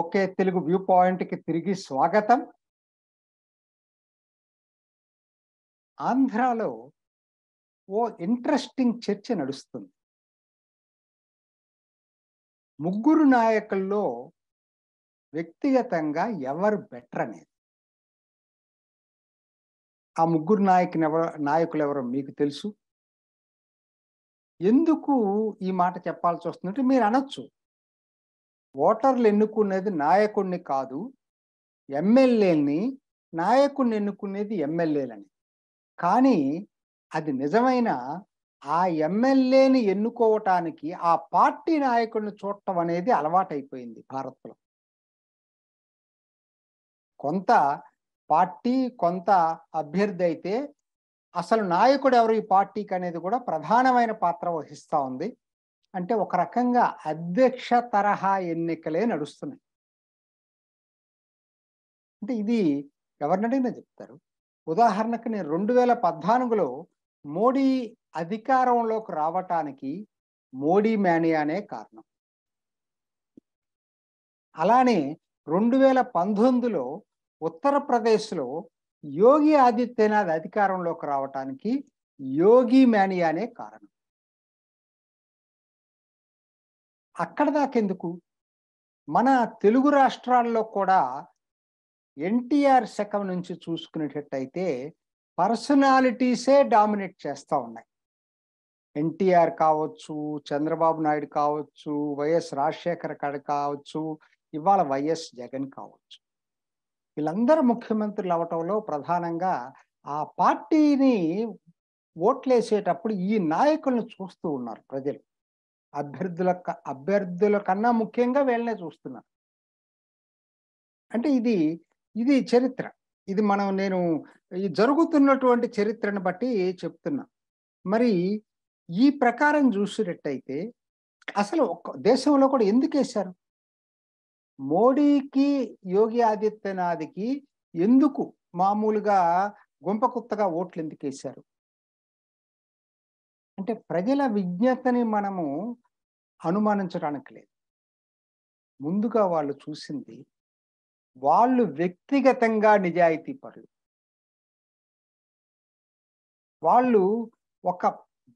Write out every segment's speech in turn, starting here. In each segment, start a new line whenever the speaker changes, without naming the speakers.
okay Telugu view పాయింట్కి తిరిగి స్వాగతం ఆంధ్రాలో ఓ ఇంట్రెస్టింగ్ చర్చ నడుస్తుంది ముగ్గురు నాయకుల్లో వ్యక్తిగతంగా ఎవరు బెటర్ అనేది ఆ ముగ్గురు నాయకుని ఎవరు నాయకులు ఎవరో మీకు తెలుసు ఎందుకు ఈ మాట చెప్పాల్సి వస్తుందంటే మీరు అనొచ్చు ఓటర్లు ఎన్నుకునేది నాయకుడిని కాదు ఎమ్మెల్యేని నాయకుడిని ఎన్నుకునేది ఎమ్మెల్యేలని కానీ అది నిజమైన ఆ ఎమ్మెల్యేని ఎన్నుకోవటానికి ఆ పార్టీ నాయకుడిని చూడటం అనేది అలవాటైపోయింది భారత్లో కొంత పార్టీ కొంత అభ్యర్థి అయితే అసలు నాయకుడు ఎవరు ఈ పార్టీకి అనేది కూడా ప్రధానమైన పాత్ర వహిస్తూ ఉంది అంటే ఒక రకంగా అధ్యక్ష తరహా ఎన్నికలే నడుస్తున్నాయి అంటే ఇది ఎవరినడిగినా చెప్తారు ఉదాహరణకు నేను రెండు వేల పద్నాలుగులో మోడీ అధికారంలోకి రావటానికి మోడీ మేనియానే కారణం అలానే రెండు వేల పంతొమ్మిదిలో ఉత్తరప్రదేశ్లో యోగి ఆదిత్యనాథ్ అధికారంలోకి రావటానికి యోగి మేనియానే కారణం అక్కడ దాకెందుకు మన తెలుగు రాష్ట్రాల్లో కూడా ఎన్టీఆర్ శకం నుంచి చూసుకునేటట్టయితే పర్సనాలిటీసే డామినేట్ చేస్తూ ఉన్నాయి ఎన్టీఆర్ కావచ్చు చంద్రబాబు నాయుడు కావచ్చు వైఎస్ రాజశేఖర్ కడ కావచ్చు ఇవాళ వైఎస్ జగన్ కావచ్చు వీళ్ళందరూ ముఖ్యమంత్రులు అవటంలో ప్రధానంగా ఆ పార్టీని ఓట్లేసేటప్పుడు ఈ నాయకులను చూస్తూ ఉన్నారు ప్రజలు అభ్యర్థుల అభ్యర్థుల కన్నా ముఖ్యంగా వీళ్ళనే చూస్తున్నారు అంటే ఇది ఇది చరిత్ర ఇది మనం నేను ఈ జరుగుతున్నటువంటి చరిత్రను బట్టి చెప్తున్నా మరి ఈ ప్రకారం చూసినట్టయితే అసలు ఒక్క దేశంలో కూడా ఎందుకు వేశారు మోడీకి యోగి ఆదిత్యనాథ్కి ఎందుకు మామూలుగా గుంపకుత్తగా ఓట్లు ఎందుకు వేశారు అంటే ప్రజల విజ్ఞతని మనము అనుమానించడానికి లేదు ముందుగా వాళ్ళు చూసింది వాళ్ళు వ్యక్తిగతంగా నిజాయితీ పరులు వాళ్ళు ఒక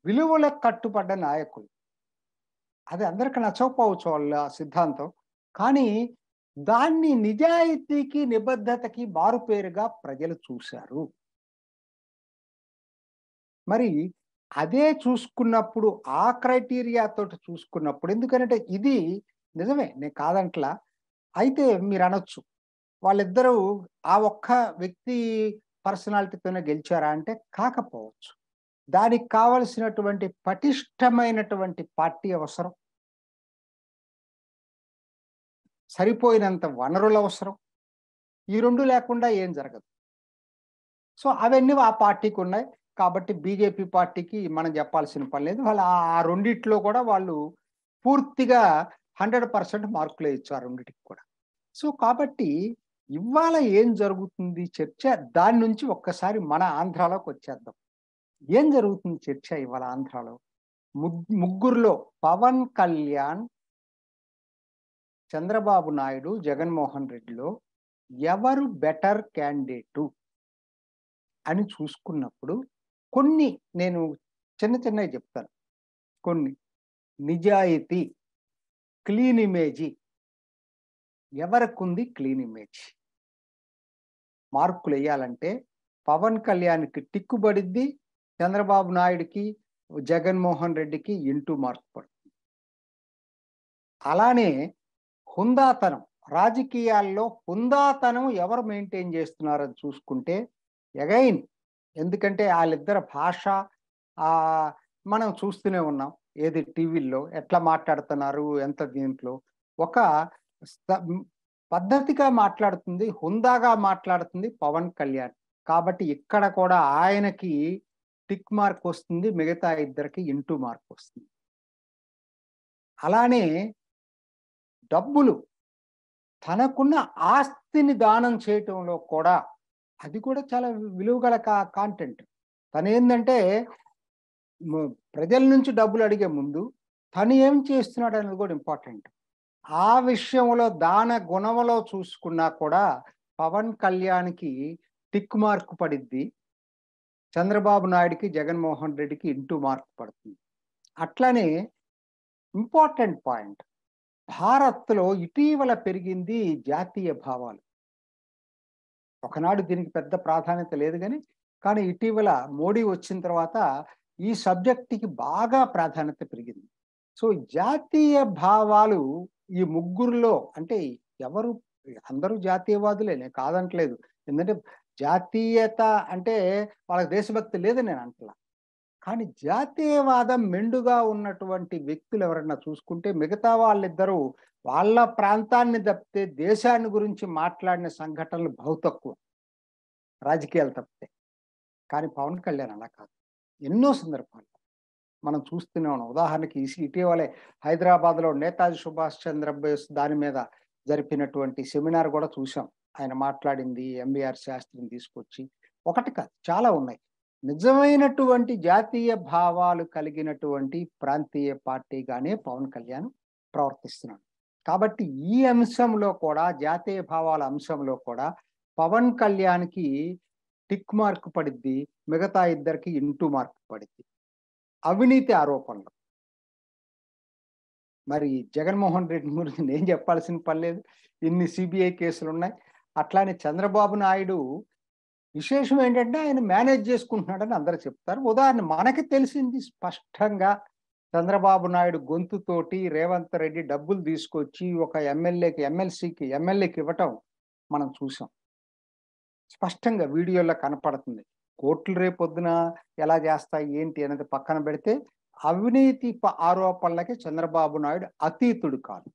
విలువల కట్టుబడ్డ నాయకులు అది అందరికి నచ్చకపోవచ్చు వాళ్ళ సిద్ధాంతం కానీ దాన్ని నిజాయితీకి నిబద్ధతకి మారుపేరుగా ప్రజలు చూశారు మరి అదే చూసుకున్నప్పుడు ఆ క్రైటీరియా తోటి చూసుకున్నప్పుడు ఎందుకంటే ఇది నిజమే నేను కాదంట్లా అయితే మీరు అనొచ్చు వాళ్ళిద్దరూ ఆ ఒక్క వ్యక్తి పర్సనాలిటీతోనే గెలిచారా అంటే కాకపోవచ్చు దానికి కావలసినటువంటి పటిష్టమైనటువంటి పార్టీ అవసరం సరిపోయినంత వనరుల అవసరం ఈ రెండు లేకుండా ఏం జరగదు సో అవన్నీ ఆ పార్టీకి ఉన్నాయి కాబట్టి బీజేపీ పార్టీకి మనం చెప్పాల్సిన పని లేదు వాళ్ళు ఆ రెండిట్లో కూడా వాళ్ళు పూర్తిగా హండ్రెడ్ పర్సెంట్ మార్కులే ఇచ్చారు రెండింటికి కూడా సో కాబట్టి ఇవాళ ఏం జరుగుతుంది చర్చ దాని నుంచి ఒక్కసారి మన ఆంధ్రాలోకి వచ్చేద్దాం ఏం జరుగుతుంది చర్చ ఇవాళ ఆంధ్రాలో ముగ్గురులో పవన్ కళ్యాణ్ చంద్రబాబు నాయుడు జగన్మోహన్ రెడ్డిలో ఎవరు బెటర్ క్యాండిడేటు అని చూసుకున్నప్పుడు కొన్ని నేను చిన్న చిన్నవి చెప్తాను కొన్ని నిజాయితీ క్లీన్ ఇమేజీ ఎవరికి క్లీన్ ఇమేజ్ మార్కులు వేయాలంటే పవన్ కళ్యాణ్కి టిక్కుబడిద్ది చంద్రబాబు నాయుడికి జగన్మోహన్ రెడ్డికి ఇంటూ మార్క్ పడుతుంది అలానే హుందాతనం రాజకీయాల్లో హుందాతనం ఎవరు మెయింటైన్ చేస్తున్నారని చూసుకుంటే ఎగైన్ ఎందుకంటే వాళ్ళిద్దరు భాష మనం చూస్తూనే ఉన్నాం ఏది టీవీల్లో ఎట్లా మాట్లాడుతున్నారు ఎంత దీంట్లో ఒక పద్ధతిగా మాట్లాడుతుంది హుందాగా మాట్లాడుతుంది పవన్ కళ్యాణ్ కాబట్టి ఇక్కడ కూడా ఆయనకి టిక్ మార్క్ వస్తుంది మిగతా ఇద్దరికి ఇంటూ మార్క్ వస్తుంది అలానే డబ్బులు తనకున్న ఆస్తిని దానం చేయటంలో కూడా అది కూడా చాలా విలువ గల కాంటెంట్ తను ఏంటంటే ప్రజల నుంచి డబ్బులు అడిగే ముందు తను ఏం చేస్తున్నాడు అనేది కూడా ఇంపార్టెంట్ ఆ విషయంలో దాన గుణంలో చూసుకున్నా కూడా పవన్ కళ్యాణ్కి టిక్ మార్క్ పడిద్ది చంద్రబాబు నాయుడికి జగన్మోహన్ రెడ్డికి ఇంటూ మార్క్ పడుతుంది అట్లనే ఇంపార్టెంట్ పాయింట్ భారత్లో ఇటీవల పెరిగింది జాతీయ భావాలు ఒకనాడు దీనికి పెద్ద ప్రాధాన్యత లేదు కానీ కానీ ఇటీవల మోడీ వచ్చిన తర్వాత ఈ సబ్జెక్టుకి బాగా ప్రాధాన్యత పెరిగింది సో జాతీయ భావాలు ఈ ముగ్గురులో అంటే ఎవరు అందరూ జాతీయవాదులే నేను కాదంటలేదు ఎందుకంటే జాతీయత అంటే వాళ్ళకి దేశభక్తి లేదు నేను అంటలా కానీ జాతీయవాదం మెండుగా ఉన్నటువంటి వ్యక్తులు ఎవరన్నా చూసుకుంటే మిగతా వాళ్ళిద్దరూ వాళ్ళ ప్రాంతాన్ని తప్పితే దేశాన్ని గురించి మాట్లాడిన సంఘటనలు బహు తక్కువ రాజకీయాలు తప్పితే కానీ పవన్ కళ్యాణ్ అలా కాదు ఎన్నో సందర్భాలు మనం చూస్తూనే ఉన్నాం ఉదాహరణకి ఇటీవలే హైదరాబాద్లో నేతాజీ సుభాష్ చంద్రబోస్ దాని మీద జరిపినటువంటి సెమినార్ కూడా చూసాం ఆయన మాట్లాడింది ఎంబీఆర్ శాస్త్రిని తీసుకొచ్చి ఒకటి కాదు చాలా ఉన్నాయి నిజమైనటువంటి జాతీయ భావాలు కలిగినటువంటి ప్రాంతీయ పార్టీగానే పవన్ కళ్యాణ్ ప్రవర్తిస్తున్నాడు కాబట్టి ఈ అంశంలో కూడా జాతీయ భావాల అంశంలో కూడా పవన్ కళ్యాణ్కి టిక్ మార్క్ పడిద్ది మిగతా ఇద్దరికి ఇంటూ మార్క్ పడిద్ది అవినీతి ఆరోపణలు మరి జగన్మోహన్ రెడ్డి గురించి నేను చెప్పాల్సిన పని లేదు ఇన్ని సిబిఐ కేసులు ఉన్నాయి అట్లానే చంద్రబాబు నాయుడు విశేషం ఏంటంటే ఆయన మేనేజ్ చేసుకుంటున్నాడని అందరూ చెప్తారు ఉదాహరణ మనకి తెలిసింది స్పష్టంగా చంద్రబాబు నాయుడు గొంతుతోటి రేవంత్ రెడ్డి డబ్బులు తీసుకొచ్చి ఒక ఎమ్మెల్యేకి ఎమ్మెల్సీకి ఎమ్మెల్యేకి ఇవ్వటం మనం చూసాం స్పష్టంగా వీడియోలో కనపడుతుంది కోర్టులు రేపొద్దున ఎలా చేస్తాయి ఏంటి అనేది పక్కన పెడితే అవినీతి ఆరోపణలకి చంద్రబాబు నాయుడు అతీతుడు కాదు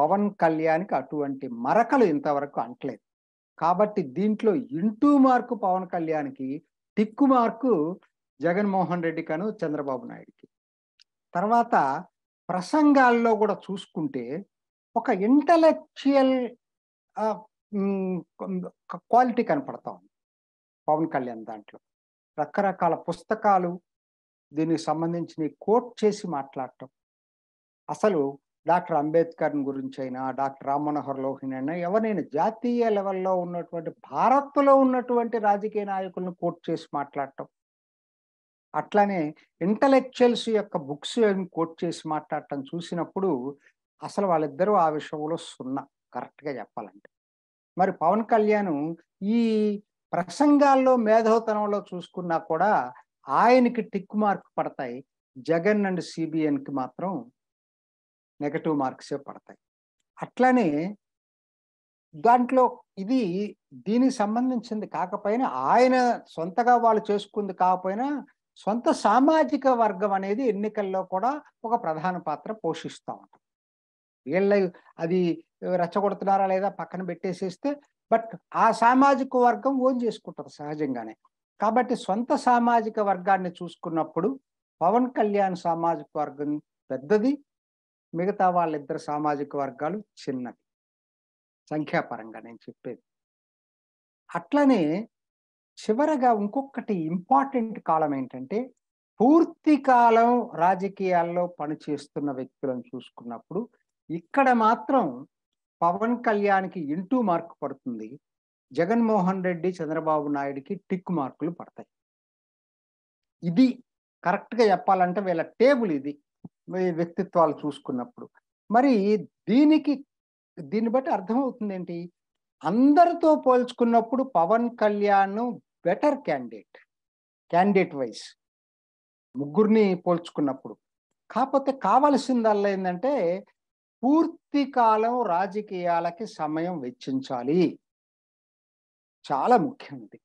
పవన్ కళ్యాణ్కి అటువంటి మరకలు ఇంతవరకు అంటలేదు కాబట్టి దీంట్లో ఇంటూ మార్కు పవన్ కళ్యాణ్కి టిక్కు మార్కు జగన్మోహన్ రెడ్డి కను చంద్రబాబు నాయుడికి తర్వాత ప్రసంగాల్లో కూడా చూసుకుంటే ఒక ఇంటలెక్చువల్ క్వాలిటీ కనపడతా ఉంది పవన్ కళ్యాణ్ దాంట్లో రకరకాల పుస్తకాలు దీనికి సంబంధించిన కోట్ చేసి మాట్లాడటం అసలు డాక్టర్ అంబేద్కర్ గురించి అయినా డాక్టర్ రామ్ మనోహర్ లోహిన్ అయినా ఎవరైనా జాతీయ లెవెల్లో ఉన్నటువంటి భారత్లో ఉన్నటువంటి రాజకీయ నాయకులను కోట్ చేసి మాట్లాడటం అట్లానే ఇంటలెక్చువల్స్ యొక్క బుక్స్ కోట్ చేసి మాట్లాడటం చూసినప్పుడు అసలు వాళ్ళిద్దరూ ఆ విషయంలో సున్నా కరెక్ట్గా చెప్పాలంటే మరి పవన్ కళ్యాణ్ ఈ ప్రసంగాల్లో మేధోతనంలో చూసుకున్నా కూడా ఆయనకి టిక్ మార్క్ పడతాయి జగన్ అండ్ సిబిఎన్కి మాత్రం నెగటివ్ మార్క్సే పడతాయి అట్లానే దాంట్లో ఇది దీనికి సంబంధించింది కాకపోయినా ఆయన సొంతగా వాళ్ళు చేసుకుంది కాకపోయినా సొంత సామాజిక వర్గం అనేది ఎన్నికల్లో కూడా ఒక ప్రధాన పాత్ర పోషిస్తూ ఉంటుంది వీళ్ళ అది రెచ్చగొడుతున్నారా లేదా పక్కన పెట్టేసేస్తే బట్ ఆ సామాజిక వర్గం ఓన్ చేసుకుంటారు సహజంగానే కాబట్టి సొంత సామాజిక వర్గాన్ని చూసుకున్నప్పుడు పవన్ కళ్యాణ్ సామాజిక వర్గం పెద్దది మిగతా వాళ్ళిద్దరు సామాజిక వర్గాలు చిన్నవి సంఖ్యాపరంగా నేను చెప్పేది అట్లనే చివరగా ఇంకొకటి ఇంపార్టెంట్ కాలం ఏంటంటే పూర్తి కాలం రాజకీయాల్లో పనిచేస్తున్న వ్యక్తులను చూసుకున్నప్పుడు ఇక్కడ మాత్రం పవన్ కళ్యాణ్కి ఇంటూ మార్కు పడుతుంది జగన్మోహన్ రెడ్డి చంద్రబాబు నాయుడికి టిక్ మార్కులు పడతాయి ఇది కరెక్ట్గా చెప్పాలంటే వీళ్ళ టేబుల్ ఇది వ్యక్తిత్వాలు చూసుకున్నప్పుడు మరి దీనికి దీన్ని బట్టి అర్థమవుతుంది ఏంటి అందరితో పోల్చుకున్నప్పుడు Pawan Kalyan better candidate candidate wise ముగ్గురిని పోల్చుకున్నప్పుడు కాకపోతే కావలసిందల్లా ఏంటంటే పూర్తి కాలం రాజకీయాలకి సమయం వెచ్చించాలి చాలా ముఖ్యం ఇది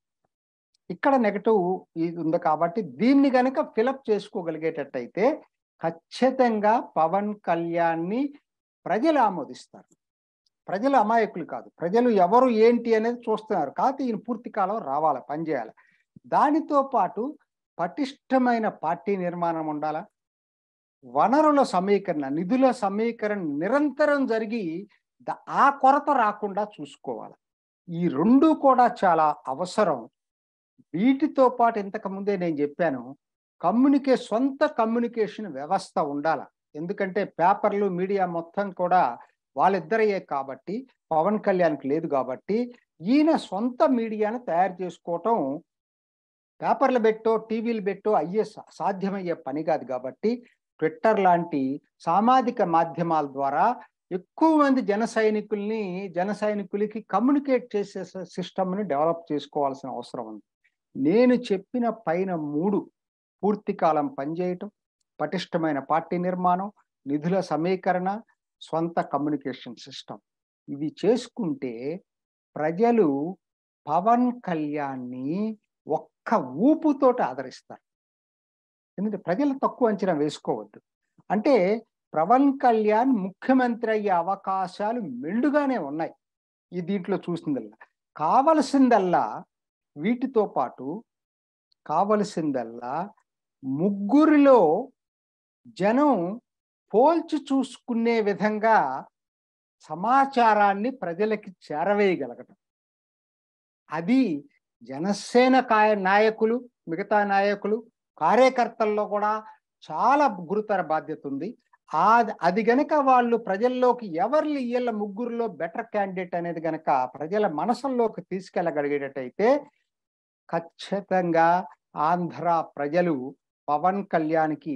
ఇక్కడ నెగటివ్ ఇది ఉంది కాబట్టి దీన్ని కనుక ఫిలప్ చేసుకోగలిగేటట్టయితే ఖచ్చితంగా పవన్ కళ్యాణ్ని ప్రజలు ఆమోదిస్తారు ప్రజలు అమాయకులు కాదు ప్రజలు ఎవరు ఏంటి అనేది చూస్తున్నారు కాబట్టి ఈయన పూర్తి కాలం రావాలి పనిచేయాలి దానితో పాటు పటిష్టమైన పార్టీ నిర్మాణం ఉండాలా వనరుల సమీకరణ నిధుల సమీకరణ నిరంతరం జరిగి ఆ కొరత రాకుండా చూసుకోవాలి ఈ రెండు కూడా చాలా అవసరం వీటితో పాటు ఇంతకు ముందే నేను చెప్పాను కమ్యూనికే సొంత కమ్యూనికేషన్ వ్యవస్థ ఉండాలి ఎందుకంటే పేపర్లు మీడియా మొత్తం కూడా వాళ్ళిద్దరయ్యే కాబట్టి పవన్ కళ్యాణ్కి లేదు కాబట్టి ఈయన సొంత మీడియాను తయారు చేసుకోవటం పేపర్లు పెట్టో టీవీలు పెట్టో అయ్యే సాధ్యమయ్యే పని కాదు కాబట్టి ట్విట్టర్ లాంటి సామాజిక మాధ్యమాల ద్వారా ఎక్కువ మంది జన సైనికుల్ని జన సైనికులకి కమ్యూనికేట్ చేసే సిస్టమ్ని డెవలప్ చేసుకోవాల్సిన అవసరం ఉంది నేను చెప్పిన పైన మూడు పూర్తికాలం పనిచేయటం పటిష్టమైన పార్టీ నిర్మాణం నిధుల సమీకరణ సొంత కమ్యూనికేషన్ సిస్టమ్ ఇవి చేసుకుంటే ప్రజలు పవన్ కళ్యాణ్ని ఒక్క ఊపుతోటి ఆదరిస్తారు ఎందుకంటే ప్రజలు తక్కువ అంచనా వేసుకోవద్దు అంటే పవన్ కళ్యాణ్ ముఖ్యమంత్రి అయ్యే అవకాశాలు మెండుగానే ఉన్నాయి ఈ దీంట్లో చూసిందల్లా కావలసిందల్లా వీటితో పాటు కావలసిందల్లా ముగ్గురిలో జనం పోల్చి చూసుకునే విధంగా సమాచారాన్ని ప్రజలకి చేరవేయగలగటం అది జనసేన కాయ నాయకులు మిగతా నాయకులు కార్యకర్తల్లో కూడా చాలా గురుతర బాధ్యత ఉంది ఆ అది గనక వాళ్ళు ప్రజల్లోకి ఎవరి ఇళ్ళ ముగ్గురులో బెటర్ క్యాండిడేట్ అనేది గనక ప్రజల మనసుల్లోకి తీసుకెళ్ళగలిగేటట్టయితే ఖచ్చితంగా ఆంధ్ర ప్రజలు పవన్ కళ్యాణ్కి